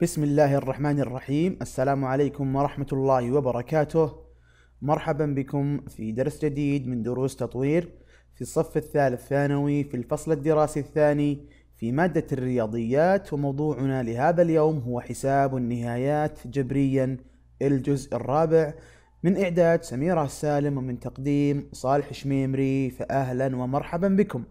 بسم الله الرحمن الرحيم السلام عليكم ورحمة الله وبركاته مرحبا بكم في درس جديد من دروس تطوير في الصف الثالث ثانوي في الفصل الدراسي الثاني في مادة الرياضيات وموضوعنا لهذا اليوم هو حساب النهايات جبريا الجزء الرابع من إعداد سميرة السالم ومن تقديم صالح شميمري فأهلا ومرحبا بكم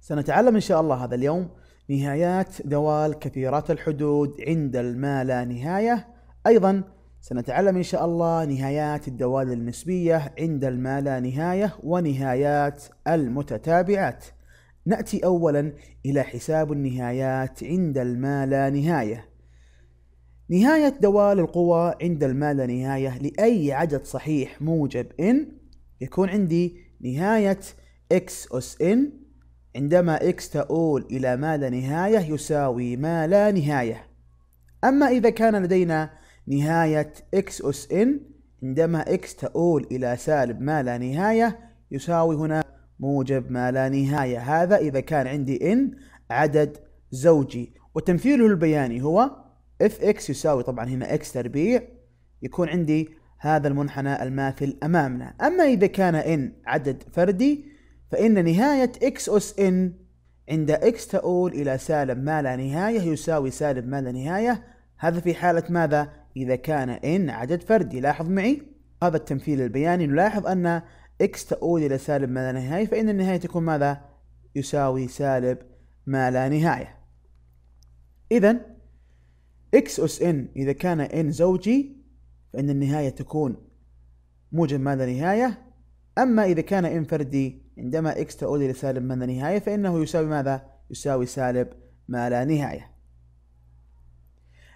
سنتعلم إن شاء الله هذا اليوم نهايات دوال كثيرات الحدود عند الما لا نهاية أيضا سنتعلم إن شاء الله نهايات الدوال النسبية عند الما لا نهاية ونهايات المتتابعات نأتي أولا إلى حساب النهايات عند الما لا نهاية نهاية دوال القوى عند ما نهاية لأي عدد صحيح موجب إن يكون عندي نهاية x أس إن عندما x تؤول إلى ما لا نهاية يساوي ما لا نهاية أما إذا كان لدينا نهاية x أس إن عندما x تؤول إلى سالب ما لا نهاية يساوي هنا موجب ما لا نهاية هذا إذا كان عندي إن عدد زوجي وتمثيله البياني هو اف اكس يساوي طبعا هنا اكس تربيع يكون عندي هذا المنحنى الماثل امامنا اما اذا كان ان عدد فردي فان نهاية اكس اس ان عند اكس تؤول الى سالب ما لا نهاية يساوي سالب ما لا نهاية هذا في حالة ماذا اذا كان ان عدد فردي لاحظ معي هذا التمثيل البياني نلاحظ ان اكس تؤول الى سالب ما لا نهاية فان النهاية تكون ماذا يساوي سالب ما لا نهاية اذا اكس اس ان اذا كان ان زوجي فان النهايه تكون موجب ماذا نهايه اما اذا كان ان فردي عندما اكس تعود الى سالب ماذا نهايه فانه يساوي ماذا يساوي سالب ما لا نهايه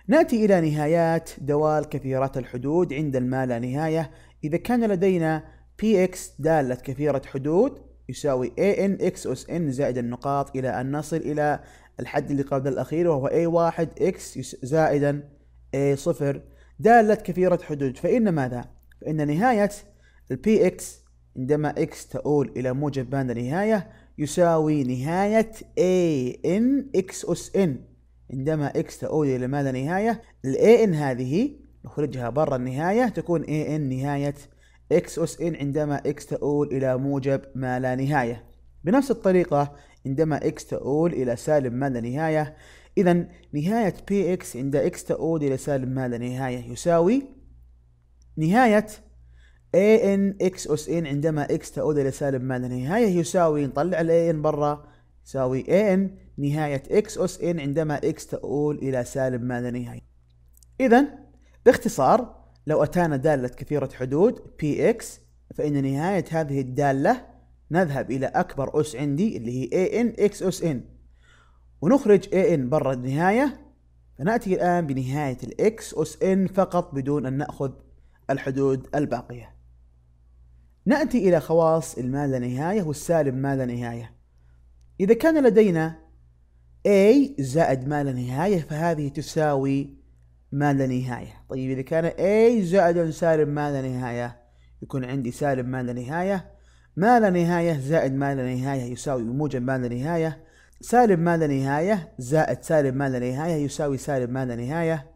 ناتي الى نهايات دوال كثيرات الحدود عند الما لا نهايه اذا كان لدينا px داله كثيره حدود يساوي an إكس اس n زائد النقاط إلى أن نصل إلى الحد اللي قبل الأخير وهو A1X زائدا A0 دالة كثيرة حدود فإن ماذا؟ فإن نهاية ال PX عندما X تؤول إلى موجب بان النهاية يساوي نهاية AN X أس N عندما X تؤول إلى ماذا نهاية؟ ال AN هذه نخرجها برا النهاية تكون AN نهاية X أس N عندما X تؤول إلى موجب ما لا نهاية بنفس الطريقة عندما x تؤول إلى سالب ما لا نهاية إذا نهاية px عند x تؤول إلى سالب ما لا نهاية يساوي نهاية an x أس n عندما x تؤول إلى سالب ما لا نهاية يساوي نطلع ال an برا يساوي an نهاية x أس n عندما x تؤول إلى سالب ما لا نهاية إذا باختصار لو أتانا دالة كثيرة حدود px فإن نهاية هذه الدالة نذهب إلى أكبر أس عندي اللي هي AN X أس N ونخرج AN برا النهاية فنأتي الآن بنهاية الإكس أس N فقط بدون أن نأخذ الحدود الباقية نأتي إلى خواص الما لا نهاية والسالب ما لا نهاية إذا كان لدينا A زائد ما لا نهاية فهذه تساوي ما لا نهاية طيب إذا كان A زائد سالب ما لا نهاية يكون عندي سالب ما لا نهاية ما لا نهاية زائد ما لا نهاية يساوي موجب ما لا نهاية سالب ما لا نهاية زائد سالب ما لا نهاية يساوي سالب ما لا نهاية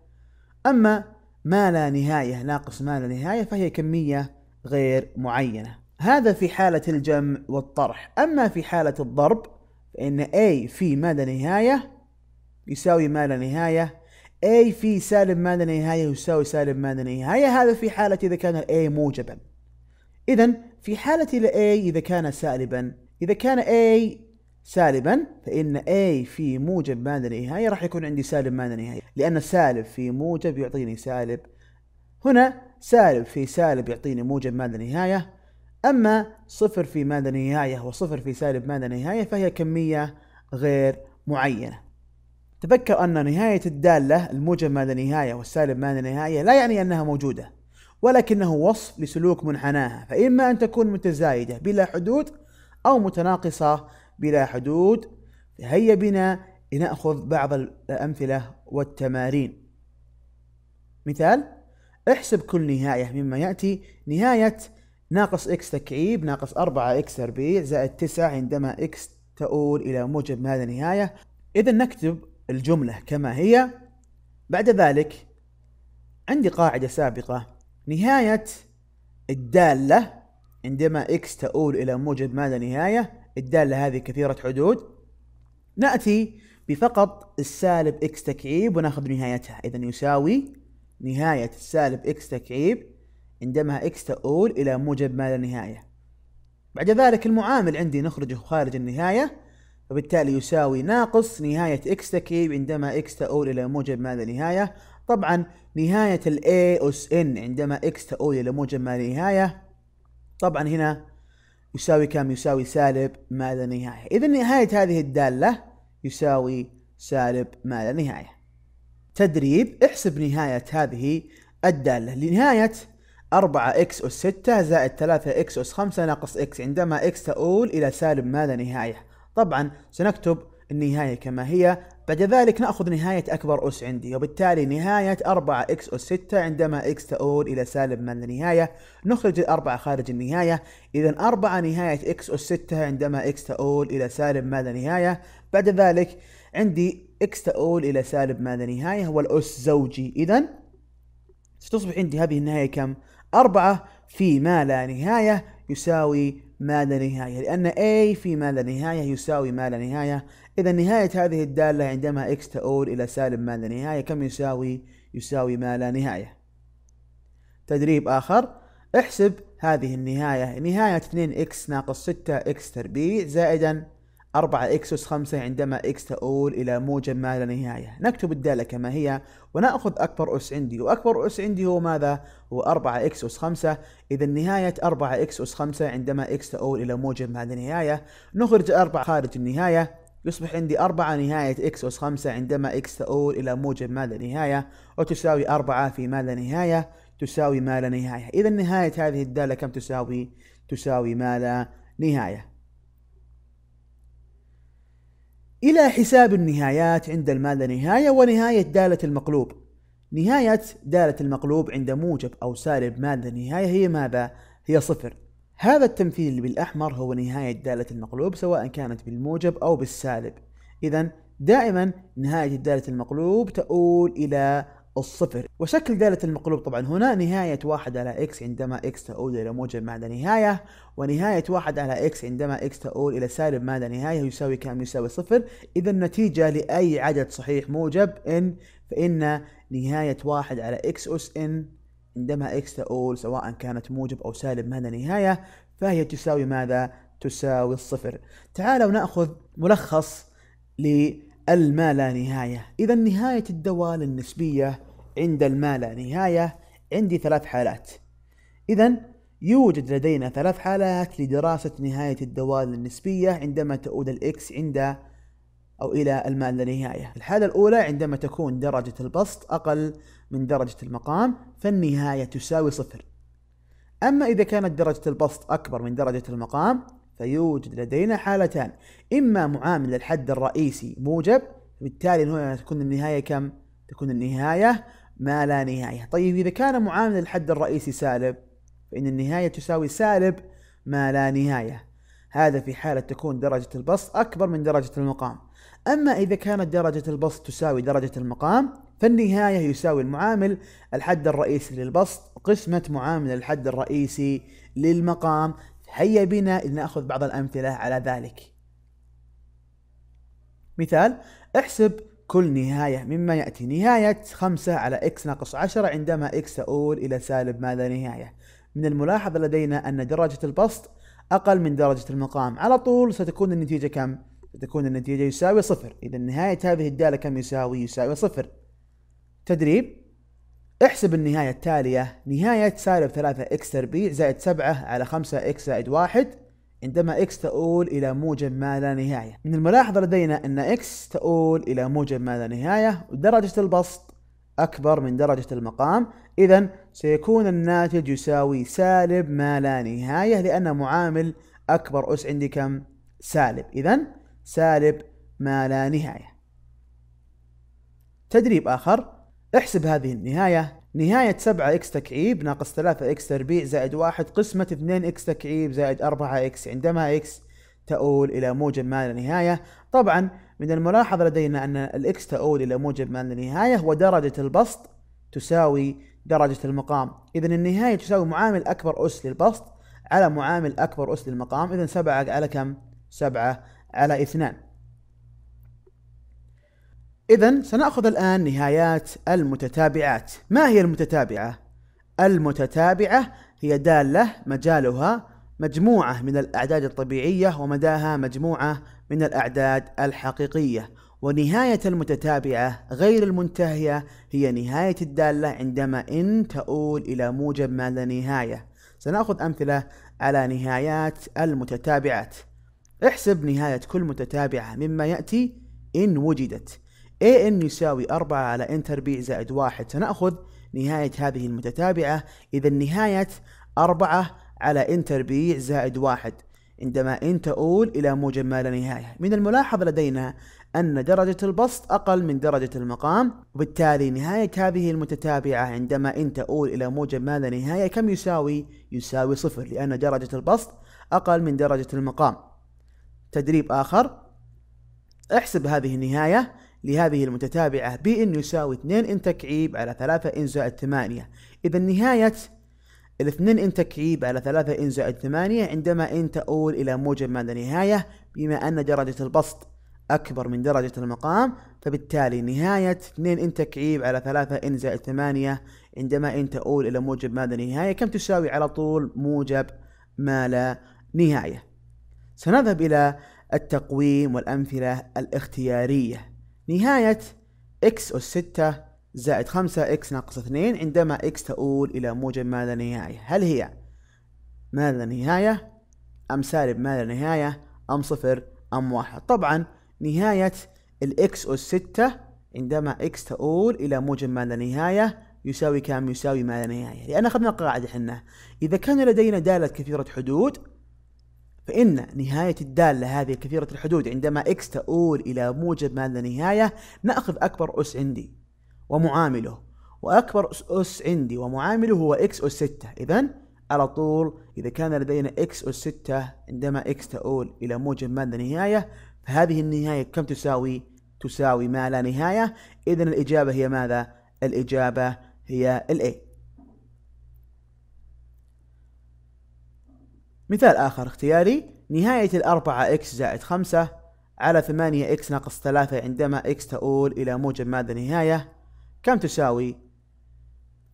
أما ما لا نهاية ناقص ما لا نهاية فهي كمية غير معينة هذا في حالة الجمع والطرح أما في حالة الضرب فإن A في ما لا نهاية يساوي ما لا نهاية A في سالب ما لا نهاية يساوي سالب ما لا نهاية هذا في حالة إذا كان A موجبا إذا في حالة الـ A إذا كان سالبا إذا كان A سالبا فإن A في موجب ما لا نهاية راح يكون عندي سالب ما لا نهاية لأن سالب في موجب يعطيني سالب هنا سالب في سالب يعطيني موجب ما لا نهاية أما صفر في ما لا نهاية وصفر في سالب ما لا نهاية فهي كمية غير معينة تذكر أن نهاية الدالة الموجب ما لا نهاية والسالب ما لا نهاية لا يعني أنها موجودة ولكنه وصف لسلوك منحناها فإما أن تكون متزايدة بلا حدود أو متناقصة بلا حدود هيا بنا لنأخذ بعض الأمثلة والتمارين مثال احسب كل نهاية مما يأتي نهاية ناقص x تكعيب ناقص 4 x تربيع زائد 9 عندما x تؤول إلى موجب ما هذه النهاية إذا نكتب الجملة كما هي بعد ذلك عندي قاعدة سابقة نهاية الدالة عندما إكس تؤول إلى موجب ما لا نهاية الدالة هذه كثيرة حدود نأتي بفقط السالب إكس تكعيب وناخذ نهايتها إذا يساوي نهاية السالب إكس تكعيب عندما إكس تؤول إلى موجب ما لا نهاية بعد ذلك المعامل عندي نخرجه خارج النهاية فبالتالي يساوي ناقص نهاية إكس تكعيب عندما إكس تؤول إلى موجب ما لا نهاية طبعا نهاية ال A أس N عندما X تؤول إلى موجب ما لا نهاية طبعا هنا يساوي كم؟ يساوي سالب ما لا نهاية إذا نهاية هذه الدالة يساوي سالب ما لا نهاية تدريب احسب نهاية هذه الدالة لنهاية 4x أس 6 زائد 3x أس 5 ناقص x عندما x تؤول إلى سالب ما لا نهاية طبعا سنكتب النهاية كما هي بعد ذلك نأخذ نهاية أكبر أس عندي وبالتالي نهاية 4 إكس أس 6 عندما إكس تؤول إلى سالب من النهاية نخرج الأربعة خارج النهاية إذا 4 نهاية إكس أس 6 عندما إكس تؤول إلى سالب لا نهاية بعد ذلك عندي إكس تؤول إلى سالب لا نهاية والأس زوجي إذا ستصبح عندي هذه النهاية كم؟ 4 في ما لا نهاية يساوي ما لا نهاية لأن A في ما لا نهاية يساوي ما لا نهاية إذا نهاية هذه الدالة عندما x تؤول إلى سالب ما لا نهاية كم يساوي؟ يساوي ما لا نهاية تدريب آخر احسب هذه النهاية نهاية 2x ناقص 6x تربيع زائدا 4 إكس أس 5 عندما اكس تؤول إلى موجب ما لا نهاية نكتب الدالة كما هي ونأخذ أكبر أس عندي وأكبر أس عندي هو ماذا؟ هو 4 إكس أس 5 إذا نهاية 4 إكس أس 5 عندما اكس تؤول إلى موجب ما لا نهاية نخرج 4 خارج النهاية يصبح عندي 4 نهاية إكس أس 5 عندما اكس تؤول إلى موجب ما لا نهاية وتساوي 4 في ما لا نهاية تساوي ما لا نهاية إذا نهاية هذه الدالة كم تساوي؟ تساوي ما لا نهاية إلى حساب النهايات عند المادة نهاية ونهاية دالة المقلوب نهاية دالة المقلوب عند موجب أو سالب مادة نهاية هي ماذا؟ هي صفر هذا التمثيل بالأحمر هو نهاية دالة المقلوب سواء كانت بالموجب أو بالسالب إذا دائما نهاية دالة المقلوب تؤول إلى الصفر وشكل دالة المقلوب طبعا هنا نهاية واحد على إكس عندما إكس تؤول إلى موجب لا نهاية ونهاية واحد على إكس عندما إكس تؤول إلى سالب لا نهاية يساوي كم يساوي صفر إذا النتيجة لأي عدد صحيح موجب إن فإن نهاية واحد على إكس أس إن عندما إكس تؤول سواء كانت موجب أو سالب لا نهاية فهي تساوي ماذا؟ تساوي الصفر تعالوا نأخذ ملخص ل لا نهاية إذا نهاية الدوال النسبية عند لا نهاية عندي ثلاث حالات إذا يوجد لدينا ثلاث حالات لدراسة نهاية الدوال النسبية عندما تؤول الإكس عند أو إلى المال نهاية الحالة الأولى عندما تكون درجة البسط أقل من درجة المقام فالنهاية تساوي صفر أما إذا كانت درجة البسط أكبر من درجة المقام فيوجد لدينا حالتان إما معامل الحد الرئيسي موجب بالتالي هنا تكون النهاية كم؟ تكون النهاية ما لا نهاية طيب إذا كان معامل الحد الرئيسي سالب فإن النهاية تساوي سالب ما لا نهاية هذا في حالة تكون درجة البسط أكبر من درجة المقام أما إذا كانت درجة البسط تساوي درجة المقام فالنهاية يساوي المعامل الحد الرئيسي للبسط قسمة معامل الحد الرئيسي للمقام هيا بنا لنأخذ بعض الأمثلة على ذلك مثال احسب كل نهاية مما يأتي نهاية خمسة على إكس ناقص عشرة عندما إكس تؤول إلى سالب ماذا نهاية من الملاحظ لدينا أن درجة البسط أقل من درجة المقام على طول ستكون النتيجة كم؟ ستكون النتيجة يساوي صفر إذا نهاية هذه الدالة كم يساوي؟ يساوي صفر تدريب احسب النهاية التالية نهاية سالب 3 اكس تربيع زائد 7 على 5 اكس زائد 1 عندما اكس تؤول إلى موجب ما لا نهاية من الملاحظة لدينا أن اكس تؤول إلى موجب ما لا نهاية ودرجة البسط أكبر من درجة المقام إذا سيكون الناتج يساوي سالب ما لا نهاية لأن معامل أكبر أس عندي كم؟ سالب إذا سالب ما لا نهاية تدريب آخر احسب هذه النهاية نهاية 7 اكس تكعيب ناقص 3 اكس تربيع زائد 1 قسمة 2 اكس تكعيب زائد 4 اكس عندما اكس تؤول إلى موجب ما لا نهاية طبعا من الملاحظ لدينا أن الاكس تؤول إلى موجب ما لا نهاية ودرجة البسط تساوي درجة المقام إذا النهاية تساوي معامل أكبر أس للبسط على معامل أكبر أس للمقام إذا 7 على كم؟ 7 على 2 إذا سنأخذ الآن نهايات المتتابعات ما هي المتتابعة؟ المتتابعة هي دالة مجالها مجموعة من الأعداد الطبيعية ومداها مجموعة من الأعداد الحقيقية ونهاية المتتابعة غير المنتهية هي نهاية الدالة عندما إن تؤول إلى موجب ما لا نهاية سنأخذ أمثلة على نهايات المتتابعات احسب نهاية كل متتابعة مما يأتي إن وجدت AN إيه يساوي 4 على N تربيع زائد 1 سنأخذ نهاية هذه المتتابعة إذا نهاية 4 على N تربيع زائد 1 عندما ان تؤول إلى موجب ما لا نهاية من الملاحظ لدينا أن درجة البسط أقل من درجة المقام وبالتالي نهاية هذه المتتابعة عندما إن تؤول إلى موجب ما لا نهاية كم يساوي؟ يساوي صفر لأن درجة البسط أقل من درجة المقام تدريب آخر احسب هذه النهاية لهذه المتتابعة بإن يساوي 2 إن تكعيب على 3 إن زائد 8 إذا نهاية ال 2 إن تكعيب على 3 إن زائد 8 عندما إن تؤول إلى موجب ما لا نهاية بما أن درجة البسط أكبر من درجة المقام فبالتالي نهاية 2 إن تكعيب على 3 إن زائد 8 عندما إن تؤول إلى موجب ما لا نهاية كم تساوي على طول موجب ما لا نهاية سنذهب إلى التقويم والأمثلة الاختيارية نهاية x أس 6 زائد 5 x ناقص 2 عندما x تؤول إلى موجب ما لا نهاية هل هي ما لا نهاية أم سالب ما لا نهاية أم صفر أم واحد طبعا نهاية x أس 6 عندما x تؤول إلى موجب ما لا نهاية يساوي كم يساوي ما لا نهاية لأن أخذنا قاعدة حنا إذا كان لدينا دالة كثيرة حدود فإن نهاية الدالة هذه كثيرة الحدود عندما إكس تؤول إلى موجب ما لا نهاية نأخذ أكبر أس عندي ومعامله وأكبر أس عندي ومعامله هو إكس أس 6 إذا على طول إذا كان لدينا إكس أس 6 عندما إكس تؤول إلى موجب ما لا نهاية فهذه النهاية كم تساوي؟ تساوي ما لا نهاية إذا الإجابة هي ماذا؟ الإجابة هي الـ A مثال آخر اختياري نهاية الأربعة x زائد خمسة على ثمانية x ناقص ثلاثة عندما x تؤول إلى موجب ماذا نهاية كم تساوي؟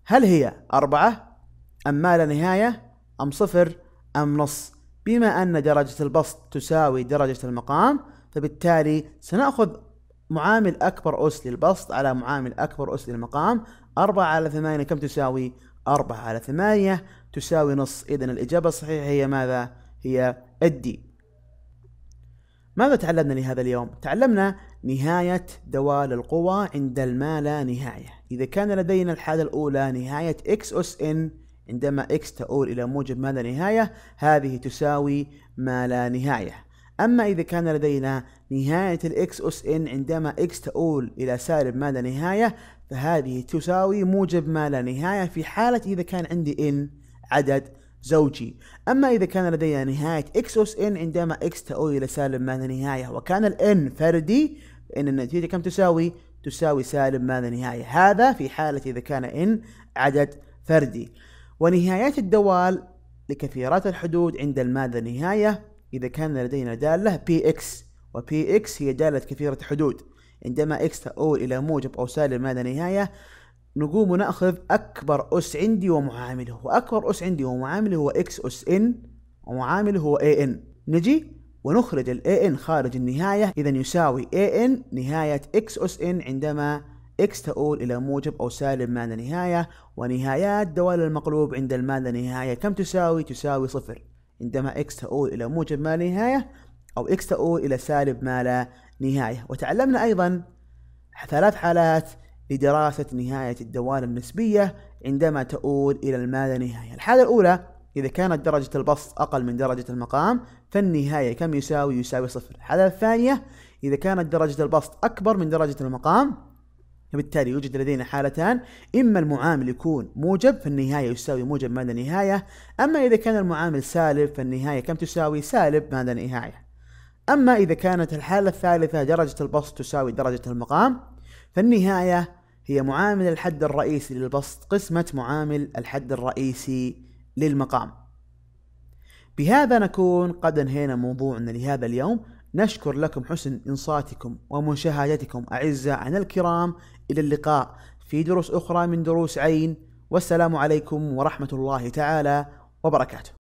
هل هي أربعة أم ما لا نهاية أم صفر أم نص؟ بما أن درجة البسط تساوي درجة المقام فبالتالي سنأخذ معامل أكبر أس للبسط على معامل أكبر أس للمقام 4 على 8 كم تساوي 4 على 8 تساوي نص إذا الإجابة الصحيحة هي ماذا هي الدي ماذا تعلمنا لهذا اليوم؟ تعلمنا نهاية دوال القوى عند الما لا نهاية إذا كان لدينا الحالة الأولى نهاية x أس n عندما x تؤول إلى موجب ما لا نهاية هذه تساوي ما لا نهاية أما إذا كان لدينا نهاية الإكس أس إن عندما إكس تؤول إلى سالب ما لا نهاية فهذه تساوي موجب ما لا نهاية في حالة إذا كان عندي إن عدد زوجي أما إذا كان لدينا نهاية إكس أس إن عندما إكس تؤول إلى سالب ما لا نهاية وكان الإن فردي فإن النتيجة كم تساوي؟ تساوي سالب ما لا نهاية هذا في حالة إذا كان إن عدد فردي ونهايات الدوال لكثيرات الحدود عند المادة نهاية إذا كان لدينا دالة بي إكس وبي إكس هي دالة كثيرة حدود عندما إكس تؤول إلى موجب أو سالب ما لا نهاية نقوم نأخذ أكبر أس عندي ومعامله وأكبر أس عندي ومعامله هو إكس أس إن ومعامله هو اي إن نجي ونخرج الاي ان خارج النهاية إذا يساوي اي ان نهاية إكس أس إن عندما إكس تؤول إلى موجب أو سالب ما لا نهاية ونهايات دوال المقلوب عند المال لا نهاية كم تساوي؟ تساوي صفر عندما إكس تؤول إلى موجب ما لا نهاية أو إكس تؤول إلى سالب ما لا نهاية وتعلمنا أيضا ثلاث حالات لدراسة نهاية الدوالة النسبية عندما تؤول إلى لا نهاية الحالة الأولى إذا كانت درجة البسط أقل من درجة المقام فالنهاية كم يساوي؟ يساوي صفر الحالة الثانية إذا كانت درجة البسط أكبر من درجة المقام فبالتالي يوجد لدينا حالتان إما المعامل يكون موجب فالنهاية يساوي موجب ماذا نهاية أما إذا كان المعامل سالب فالنهاية كم تساوي سالب ماذا نهاية أما إذا كانت الحالة الثالثة درجة البسط تساوي درجة المقام فالنهاية هي معامل الحد الرئيسي للبسط قسمة معامل الحد الرئيسي للمقام بهذا نكون قد انهينا موضوعنا لهذا اليوم نشكر لكم حسن إنصاتكم ومشاهدتكم أعزائنا الكرام إلى اللقاء في دروس أخرى من دروس عين والسلام عليكم ورحمة الله تعالى وبركاته